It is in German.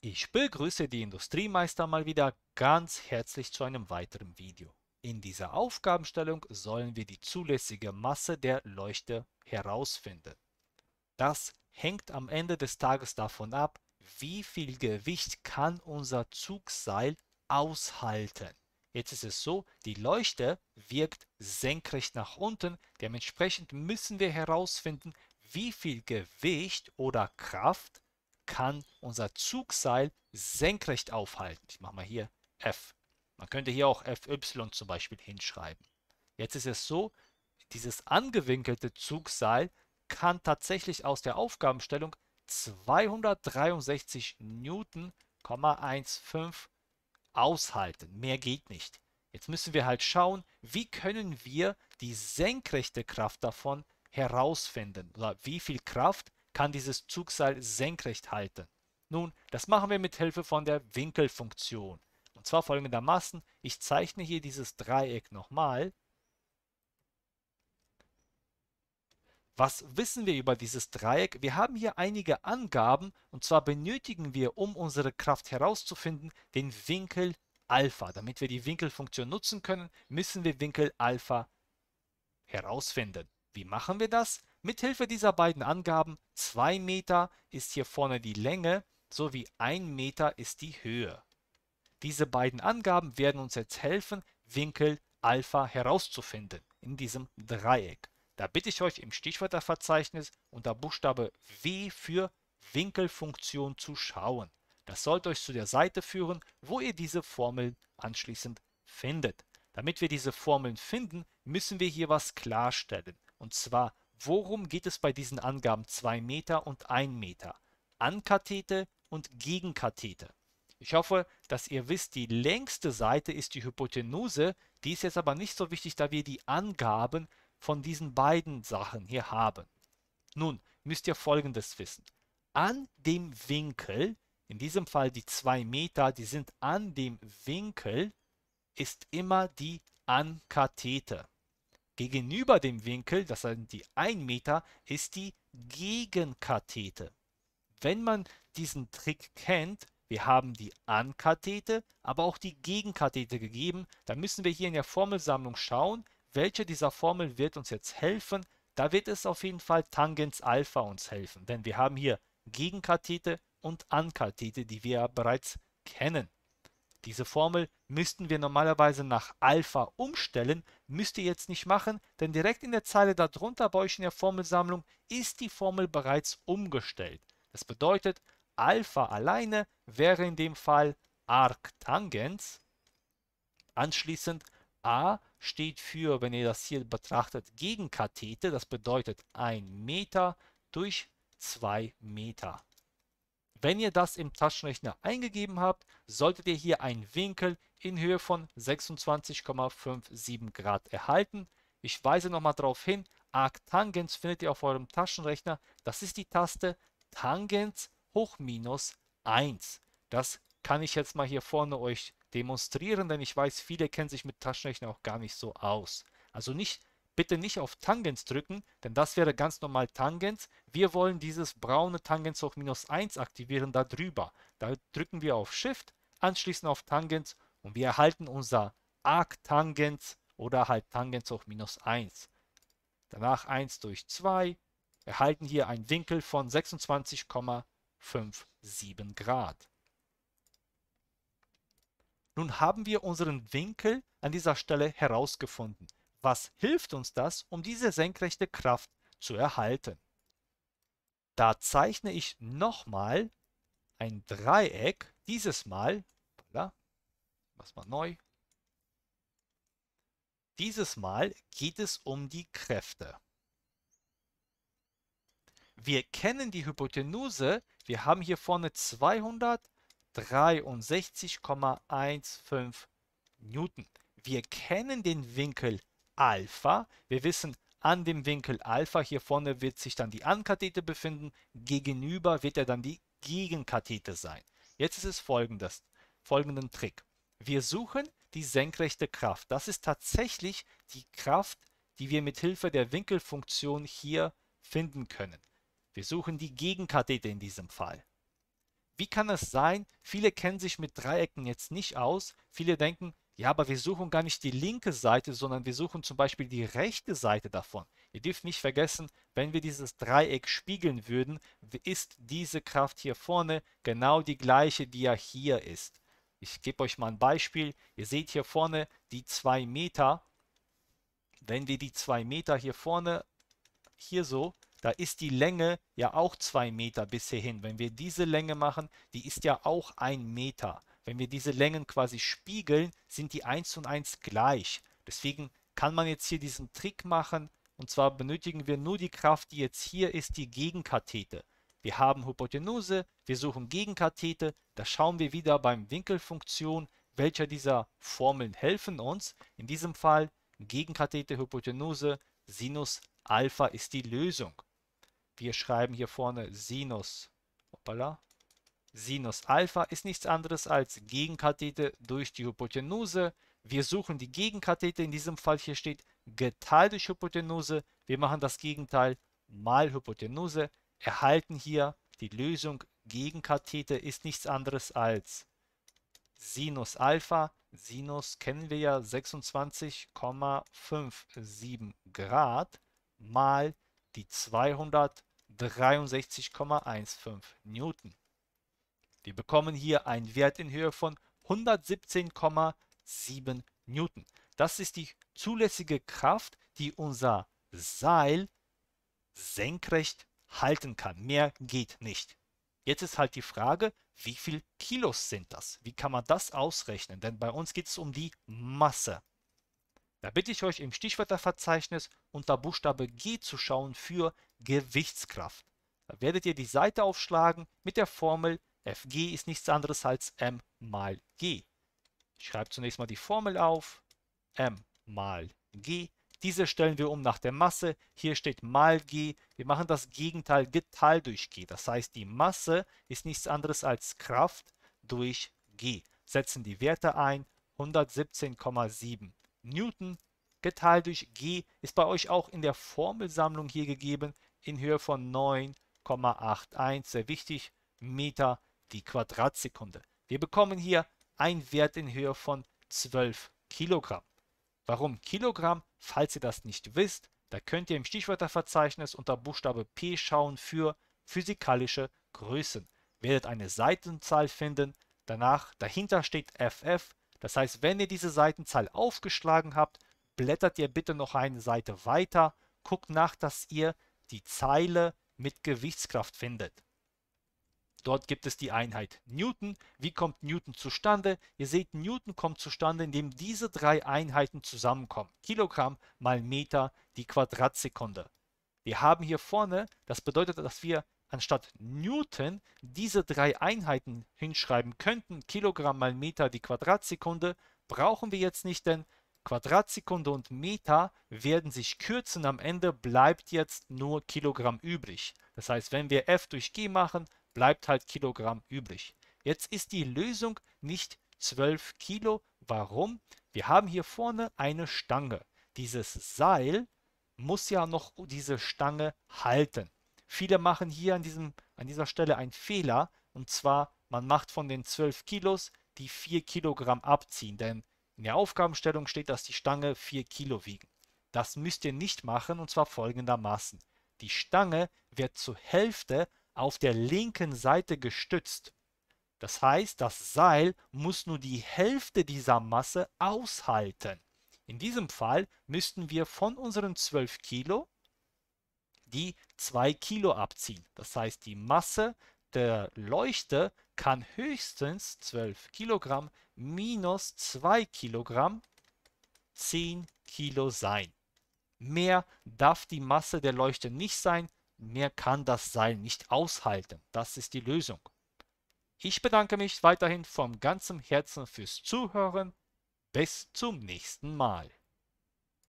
Ich begrüße die Industriemeister mal wieder ganz herzlich zu einem weiteren Video. In dieser Aufgabenstellung sollen wir die zulässige Masse der Leuchte herausfinden. Das hängt am Ende des Tages davon ab, wie viel Gewicht kann unser Zugseil aushalten. Jetzt ist es so, die Leuchte wirkt senkrecht nach unten, dementsprechend müssen wir herausfinden, wie viel Gewicht oder Kraft kann unser Zugseil senkrecht aufhalten. Ich mache mal hier F. Man könnte hier auch FY zum Beispiel hinschreiben. Jetzt ist es so, dieses angewinkelte Zugseil kann tatsächlich aus der Aufgabenstellung 263 Newton,15 15 aushalten. Mehr geht nicht. Jetzt müssen wir halt schauen, wie können wir die senkrechte Kraft davon herausfinden oder wie viel Kraft kann dieses Zugseil senkrecht halten. Nun, das machen wir mit Hilfe von der Winkelfunktion. Und zwar folgendermaßen, ich zeichne hier dieses Dreieck nochmal. Was wissen wir über dieses Dreieck? Wir haben hier einige Angaben und zwar benötigen wir, um unsere Kraft herauszufinden, den Winkel Alpha. Damit wir die Winkelfunktion nutzen können, müssen wir Winkel Alpha herausfinden. Wie machen wir das? Mithilfe dieser beiden Angaben 2 Meter ist hier vorne die Länge sowie 1 Meter ist die Höhe. Diese beiden Angaben werden uns jetzt helfen, Winkel Alpha herauszufinden in diesem Dreieck. Da bitte ich euch im Stichwörterverzeichnis unter Buchstabe W für Winkelfunktion zu schauen. Das sollte euch zu der Seite führen, wo ihr diese Formeln anschließend findet. Damit wir diese Formeln finden, müssen wir hier was klarstellen. Und zwar Worum geht es bei diesen Angaben 2 Meter und 1 Meter? Ankathete und Gegenkathete. Ich hoffe, dass ihr wisst, die längste Seite ist die Hypotenuse. Die ist jetzt aber nicht so wichtig, da wir die Angaben von diesen beiden Sachen hier haben. Nun müsst ihr Folgendes wissen. An dem Winkel, in diesem Fall die 2 Meter, die sind an dem Winkel, ist immer die Ankathete. Gegenüber dem Winkel, das sind die 1 Meter, ist die Gegenkathete. Wenn man diesen Trick kennt, wir haben die Ankathete, aber auch die Gegenkathete gegeben, dann müssen wir hier in der Formelsammlung schauen, welche dieser Formeln wird uns jetzt helfen. Da wird es auf jeden Fall Tangens Alpha uns helfen, denn wir haben hier Gegenkathete und Ankathete, die wir ja bereits kennen. Diese Formel müssten wir normalerweise nach Alpha umstellen, müsst ihr jetzt nicht machen, denn direkt in der Zeile darunter bei euch in der Formelsammlung ist die Formel bereits umgestellt. Das bedeutet, Alpha alleine wäre in dem Fall Arctangens. Anschließend A steht für, wenn ihr das hier betrachtet, Gegenkathete, das bedeutet 1 Meter durch 2 Meter. Wenn ihr das im Taschenrechner eingegeben habt, solltet ihr hier einen Winkel in Höhe von 26,57 Grad erhalten. Ich weise nochmal darauf hin, Arctangens findet ihr auf eurem Taschenrechner. Das ist die Taste Tangens hoch minus 1. Das kann ich jetzt mal hier vorne euch demonstrieren, denn ich weiß, viele kennen sich mit Taschenrechner auch gar nicht so aus. Also nicht Bitte nicht auf Tangens drücken, denn das wäre ganz normal Tangens. Wir wollen dieses braune Tangens hoch minus 1 aktivieren da drüber. Da drücken wir auf Shift, anschließend auf Tangens und wir erhalten unser Arctangens oder halt Tangens hoch minus 1. Danach 1 durch 2 erhalten hier einen Winkel von 26,57 Grad. Nun haben wir unseren Winkel an dieser Stelle herausgefunden. Was hilft uns das, um diese senkrechte Kraft zu erhalten? Da zeichne ich nochmal ein Dreieck, dieses Mal, was mal neu, dieses Mal geht es um die Kräfte. Wir kennen die Hypotenuse. Wir haben hier vorne 263,15 Newton. Wir kennen den Winkel Alpha. Wir wissen, an dem Winkel Alpha hier vorne wird sich dann die Ankathete befinden, gegenüber wird er dann die Gegenkathete sein. Jetzt ist es folgendes, folgenden Trick. Wir suchen die senkrechte Kraft. Das ist tatsächlich die Kraft, die wir mit Hilfe der Winkelfunktion hier finden können. Wir suchen die Gegenkathete in diesem Fall. Wie kann es sein, viele kennen sich mit Dreiecken jetzt nicht aus, viele denken, ja, aber wir suchen gar nicht die linke Seite, sondern wir suchen zum Beispiel die rechte Seite davon. Ihr dürft nicht vergessen, wenn wir dieses Dreieck spiegeln würden, ist diese Kraft hier vorne genau die gleiche, die ja hier ist. Ich gebe euch mal ein Beispiel. Ihr seht hier vorne die 2 Meter. Wenn wir die 2 Meter hier vorne, hier so, da ist die Länge ja auch 2 Meter bis hierhin. Wenn wir diese Länge machen, die ist ja auch 1 Meter. Wenn wir diese Längen quasi spiegeln, sind die 1 und 1 gleich. Deswegen kann man jetzt hier diesen Trick machen. Und zwar benötigen wir nur die Kraft, die jetzt hier ist, die Gegenkathete. Wir haben Hypotenuse, wir suchen Gegenkathete. Da schauen wir wieder beim Winkelfunktion, welcher dieser Formeln helfen uns. In diesem Fall Gegenkathete, Hypotenuse, Sinus Alpha ist die Lösung. Wir schreiben hier vorne Sinus hoppala, Sinus Alpha ist nichts anderes als Gegenkathete durch die Hypotenuse. Wir suchen die Gegenkathete, in diesem Fall hier steht geteilt durch Hypotenuse. Wir machen das Gegenteil mal Hypotenuse, erhalten hier die Lösung Gegenkathete ist nichts anderes als Sinus Alpha. Sinus kennen wir ja 26,57 Grad mal die 263,15 Newton. Wir bekommen hier einen Wert in Höhe von 117,7 Newton. Das ist die zulässige Kraft, die unser Seil senkrecht halten kann. Mehr geht nicht. Jetzt ist halt die Frage, wie viel Kilos sind das? Wie kann man das ausrechnen? Denn bei uns geht es um die Masse. Da bitte ich euch im Stichwörterverzeichnis unter Buchstabe G zu schauen für Gewichtskraft. Da werdet ihr die Seite aufschlagen mit der Formel fg ist nichts anderes als m mal g. Ich schreibe zunächst mal die Formel auf, m mal g. Diese stellen wir um nach der Masse. Hier steht mal g. Wir machen das Gegenteil geteilt durch g. Das heißt, die Masse ist nichts anderes als Kraft durch g. Setzen die Werte ein. 117,7 Newton geteilt durch g ist bei euch auch in der Formelsammlung hier gegeben in Höhe von 9,81. Sehr wichtig, Meter die Quadratsekunde. Wir bekommen hier einen Wert in Höhe von 12 Kilogramm. Warum Kilogramm? Falls ihr das nicht wisst, da könnt ihr im Stichwörterverzeichnis unter Buchstabe P schauen für physikalische Größen. Werdet eine Seitenzahl finden, danach dahinter steht FF. Das heißt, wenn ihr diese Seitenzahl aufgeschlagen habt, blättert ihr bitte noch eine Seite weiter, guckt nach, dass ihr die Zeile mit Gewichtskraft findet. Dort gibt es die Einheit Newton. Wie kommt Newton zustande? Ihr seht, Newton kommt zustande, indem diese drei Einheiten zusammenkommen. Kilogramm mal Meter die Quadratsekunde. Wir haben hier vorne, das bedeutet, dass wir anstatt Newton diese drei Einheiten hinschreiben könnten. Kilogramm mal Meter die Quadratsekunde brauchen wir jetzt nicht, denn Quadratsekunde und Meter werden sich kürzen. Am Ende bleibt jetzt nur Kilogramm übrig. Das heißt, wenn wir f durch g machen, bleibt halt Kilogramm übrig. Jetzt ist die Lösung nicht 12 Kilo. Warum? Wir haben hier vorne eine Stange. Dieses Seil muss ja noch diese Stange halten. Viele machen hier an, diesem, an dieser Stelle einen Fehler. Und zwar, man macht von den 12 Kilos die 4 Kilogramm abziehen. Denn in der Aufgabenstellung steht, dass die Stange 4 Kilo wiegen. Das müsst ihr nicht machen und zwar folgendermaßen. Die Stange wird zur Hälfte auf der linken Seite gestützt. Das heißt, das Seil muss nur die Hälfte dieser Masse aushalten. In diesem Fall müssten wir von unseren 12 Kilo die 2 Kilo abziehen. Das heißt, die Masse der Leuchte kann höchstens 12 Kilogramm minus 2 Kilogramm 10 Kilo sein. Mehr darf die Masse der Leuchte nicht sein, Mehr kann das Seil nicht aushalten. Das ist die Lösung. Ich bedanke mich weiterhin vom ganzem Herzen fürs Zuhören. Bis zum nächsten Mal.